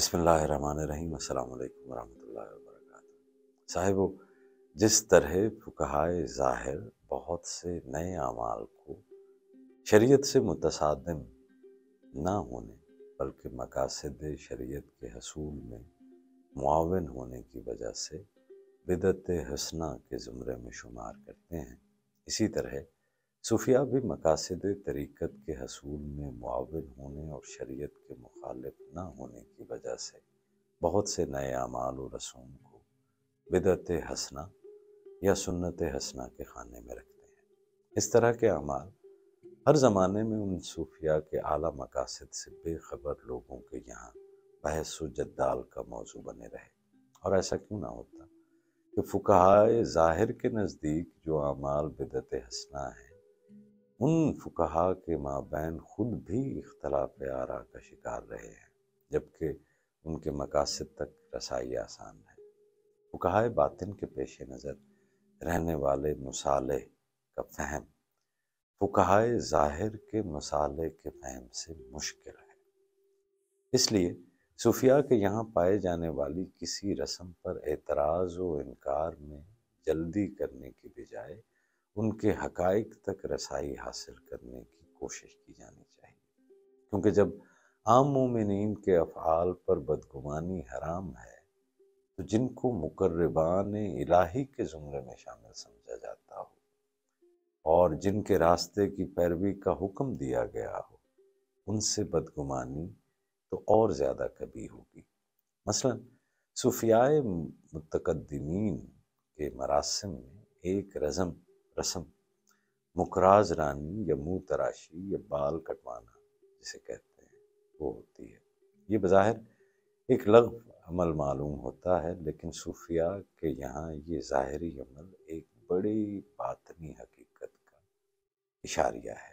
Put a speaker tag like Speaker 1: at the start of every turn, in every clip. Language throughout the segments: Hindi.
Speaker 1: बसमीम अल्लाम वरहमल वर्क साहिबो जिस तरह फुकहाए ज़ाहिर बहुत से नए अमाल को शरीयत से मुतसादम ना होने बल्कि मकासद शरीयत के हसूल में मुआवन होने की वजह से बिदत हसना के ज़ुमरे में शुमार करते हैं इसी तरह सूफिया भी मकासद तरीक़त के हसूल में मुआवन होने और शरीयत के मुखालिफ न होने की वजह से बहुत से नए अमाल और रसूम को बिदत हसना या सुन्नत हसना के खाने में रखते हैं इस तरह के अमाल हर ज़माने में उन सूफिया के आला मकासद से बेखबर लोगों के यहाँ बहस जद्दाल का मौजू बने रहे और ऐसा क्यों ना होता कि फ़ुकाए ज़ाहिर के नज़दीक जो अमाल बिदत हसना है उन फुकहा के माबैन खुद भी इख्तलाफ आरा का शिकार रहे हैं जबकि उनके मकासद तक रसाई आसान है फुकहा बातिन के पेश नज़र रहने वाले मसाले का फहम फुकहा ज़ाहिर के मसाले के फहम से मुश्किल है इसलिए सूफिया के यहाँ पाए जाने वाली किसी रस्म पर एतराज़ व इनकार में जल्दी करने की बजाय उनके हकाइक तक रसाई हासिल करने की कोशिश की जानी चाहिए क्योंकि जब आम मोमिन के अफ़ाल पर बदगुमानी हराम है तो जिनको मुकर्रबान इलाही के ज़ुमरे में शामिल समझा जाता हो और जिनके रास्ते की पैरवी का हुक्म दिया गया हो उनसे बदगुमानी तो और ज़्यादा कभी होगी मसलन सूफियाए मुतकदमीन के मरासम में एक रज़म रस्म मुकराज रानी या मुंह तराशी या बाल कटवाना जिसे कहते हैं वो होती है ये बज़ाहिर एक लग अमल मालूम होता है लेकिन सूफिया के यहाँ ये ज़ाहरी अमल एक बड़ी बातनी हकीकत का इशारिया है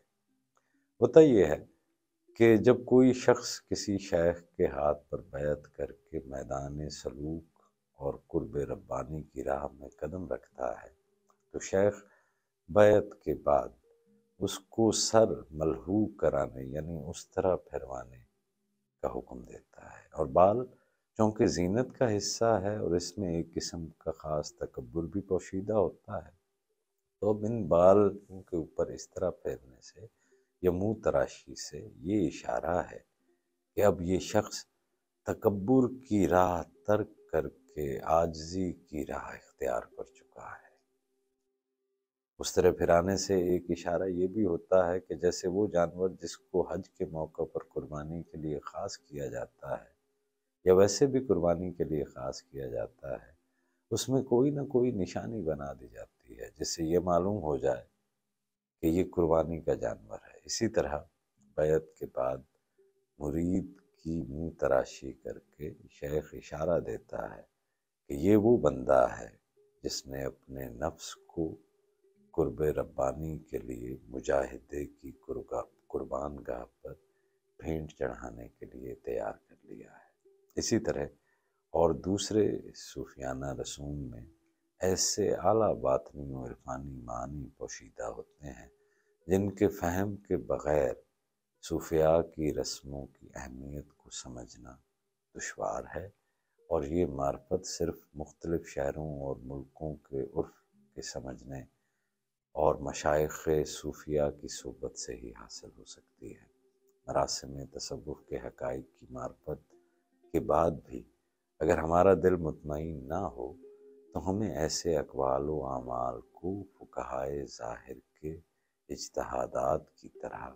Speaker 1: होता यह है कि जब कोई शख्स किसी शेख के हाथ पर बैत करके मैदान सलूक और कुर्ब रब्बानी की राह में कदम रखता है तो शेख बैत के बाद उसको सर मलहू कराने यानी उस तरह फिरवाने का हुक्म देता है और बाल चूँकि जीनत का हिस्सा है और इसमें एक किस्म का ख़ास तकबर भी पोशीदा होता है तो अब इन बाल के ऊपर इस तरह फेरने से या मुँह तराशी से ये इशारा है कि अब ये शख्स तकबर की राह तर्क करके आजजी की राह इख्तियार कर चुका है उस तरह फिराने से एक इशारा ये भी होता है कि जैसे वो जानवर जिसको हज के मौके पर कुर्बानी के लिए ख़ास किया जाता है या वैसे भी कुर्बानी के लिए ख़ास किया जाता है उसमें कोई ना कोई निशानी बना दी जाती है जिससे ये मालूम हो जाए कि ये कुर्बानी का जानवर है इसी तरह बैत के बाद मुरीद की मुँह तराशी करके शेख इशारा देता है कि ये वो बंदा है जिसने अपने नफ्स को कुर्ब रब्बानी के लिए मुजाहिदे की कुर्बान गाह पर भेंट चढ़ाने के लिए तैयार कर लिया है इसी तरह और दूसरे सूफियाना रसूम में ऐसे आला बातनी और इरफानी मानी पोशीदा होते हैं जिनके फहम के बग़ैर सूफिया की रस्मों की अहमियत को समझना दुशवार है और ये मार्फत सिर्फ मुख्तलिफ़ शहरों और मुल्कों के उर्फ के समझने और मशाइ सूफिया की सोबत से ही हासिल हो सकती है मरासम तसवुफ़ के हक़ की मार्फत के बाद भी अगर हमारा दिल मुतमिन ना हो तो हमें ऐसे अकवाल आमाल को फुकाए ज़ाहिर के इजतहादात की तरह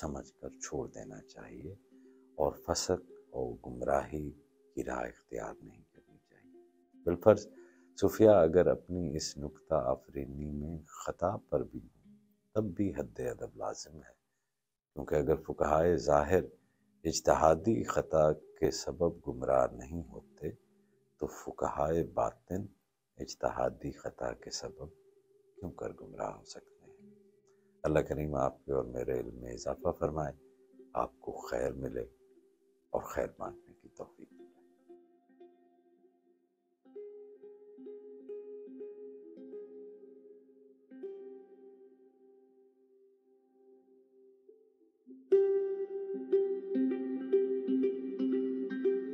Speaker 1: समझ कर छोड़ देना चाहिए और फसक और गुमराही की राह इख्तियार नहीं करनी चाहिए बिलफर्ज़ सूफिया अगर अपनी इस नुकता आफरीनी में ख़ता पर भी हो तब भी हद अदब लाजिम है क्योंकि अगर फ़ुकाय ज़ाहिर इजतहादी ख़ता के सबब गुमराह नहीं होते तो फुकाए बातिन इजतहादी ख़ता के सबब क्यों कर गुमराह हो सकते हैं अल्लाह करीम आपके और मेरे इल्म में इजाफ़ा फरमाए आपको खैर मिले और खैर बांटने की तोफ़ी